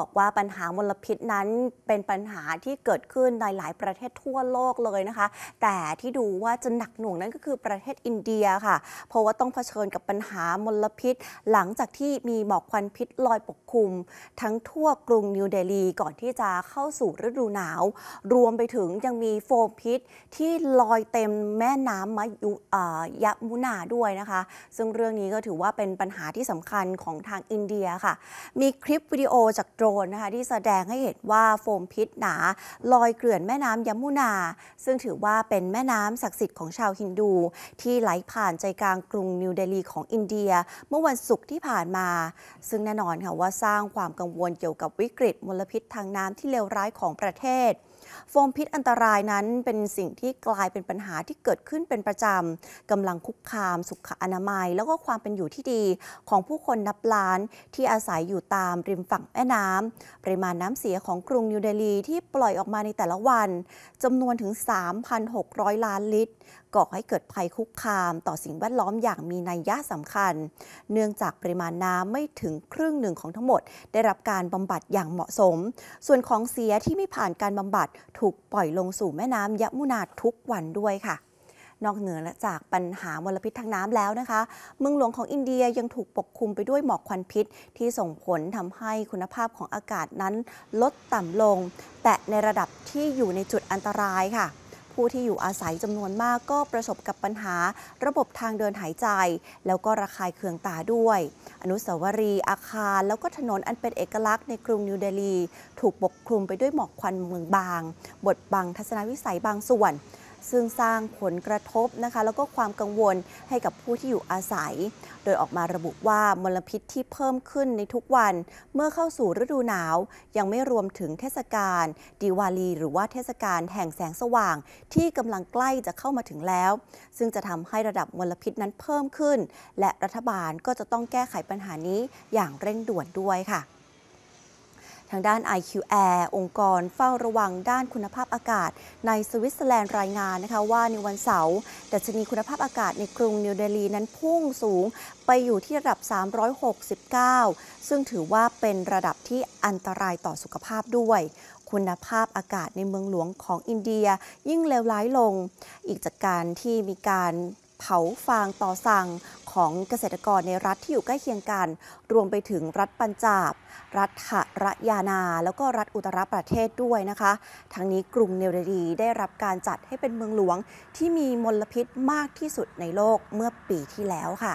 บอกว่าปัญหามลพิษนั้นเป็นปัญหาที่เกิดขึ้น ในหลายประเทศทั่วโลกเลยนะคะ แต่ที่ดูว่าจะหนักหน่วงนั้น ก็คือประเทศอินเดียค่ะ เพราะว่าต้องเผชิญกับปัญหามลพิษ หลังจากที่มีหมอกควันพิษลอยปกคลุม ทั้งทั่วกรุงนิวเดลี ก่อนที่จะเข้าสู่ฤดูหนาว รวมไปถึงยังมีโฟมพิษ ที่ลอยเต็มแม่น้ำมายุยะมุนาด้วยนะคะ ซึ่งเรื่องนี้ก็ถือว่าเป็นปัญหาที่สำคัญของทางอินเดียค่ะ มีคลิปวิดีโอจากนนะคะที่แสดงให้เห็นว่าโฟมพิษหนาลอยเกลื่อนแม่น้ำยมุนา ซึ่งถือว่าเป็นแม่น้ำศักดิ์สิทธิ์ของชาวฮินดู ที่ไหลผ่านใจกลางกรุงนิวเดลีของอินเดีย เมื่อวันศุกร์ที่ผ่านมา ซึ่งแน่นอนค่ะว่าสร้างความกังวลเกี่ยวกับวิกฤตมลพิษทางน้ำที่เลวร้ายของประเทศโฟมพิษอันตรายนั้นเป็นสิ่งที่กลายเป็นปัญหาที่เกิดขึ้นเป็นประจำกำลังคุกคามสุขอนามัยแล้วก็ความเป็นอยู่ที่ดีของผู้คนนับล้านที่อาศัยอยู่ตามริมฝั่งแม่น้ำปริมาณน้ำเสียของกรุงนิวเดลีที่ปล่อยออกมาในแต่ละวันจำนวนถึง 3,600 ล้านลิตรก่อให้เกิดภัยคุกคามต่อสิ่งแวดล้อมอย่างมีนัยยะสำคัญ เนื่องจากปริมาณน้ำไม่ถึงครึ่งหนึ่งของทั้งหมด ได้รับการบำบัดอย่างเหมาะสม ส่วนของเสียที่ไม่ผ่านการบำบัด ถูกปล่อยลงสู่แม่น้ำยมุนาทุกวันด้วยค่ะ นอกเหนือจากปัญหามลพิษทางน้ำแล้วนะคะ เมืองหลวงของอินเดียยังถูกปกคลุมไปด้วยหมอกควันพิษ ที่ส่งผลทำให้คุณภาพของอากาศนั้น ลดต่ำลง แต่ในระดับที่อยู่ในจุดอันตรายค่ะผู้ที่อยู่อาศัยจำนวนมากก็ประสบกับปัญหาระบบทางเดินหายใจ แล้วก็ระคายเคืองตาด้วย อนุสาวรีย์อาคารแล้วก็ถนนอันเป็นเอกลักษณ์ในกรุงนิวเดลี ถูกปกคลุมไปด้วยหมอกควันเมืองบางบดบังทัศนวิสัยบางส่วนซึ่งสร้างผลกระทบนะคะ แล้วก็ความกังวลให้กับผู้ที่อยู่อาศัย โดยออกมาระบุว่ามลพิษที่เพิ่มขึ้นในทุกวัน เมื่อเข้าสู่ฤดูหนาวยังไม่รวมถึงเทศกาลดีวาลี หรือว่าเทศกาลแห่งแสงสว่างที่กำลังใกล้จะเข้ามาถึงแล้ว ซึ่งจะทำให้ระดับมลพิษนั้นเพิ่มขึ้น และรัฐบาลก็จะต้องแก้ไขปัญหานี้อย่างเร่งด่วนด้วยค่ะทางด้าน IQAir องค์กรเฝ้าระวังด้านคุณภาพอากาศในสวิตเซอร์แลนด์รายงานนะคะว่าในวันเสาร์ดัชนีคุณภาพอากาศในกรุงนิวเดลีนั้นพุ่งสูงไปอยู่ที่ระดับ 369 ซึ่งถือว่าเป็นระดับที่อันตรายต่อสุขภาพด้วย คุณภาพอากาศในเมืองหลวงของอินเดียยิ่งเลวร้ายลง อีกจากการที่มีการเผาฟางต่อสั่งของเกษตรกรในรัฐที่อยู่ใกล้เคียงกัน รวมไปถึงรัฐปัญจาบ รัฐหรยานา แล้วก็รัฐอุตรประเทศด้วยนะคะ ทั้งนี้กรุงเนวเดลีได้รับการจัดให้เป็นเมืองหลวง ที่มีมลพิษมากที่สุดในโลกเมื่อปีที่แล้วค่ะ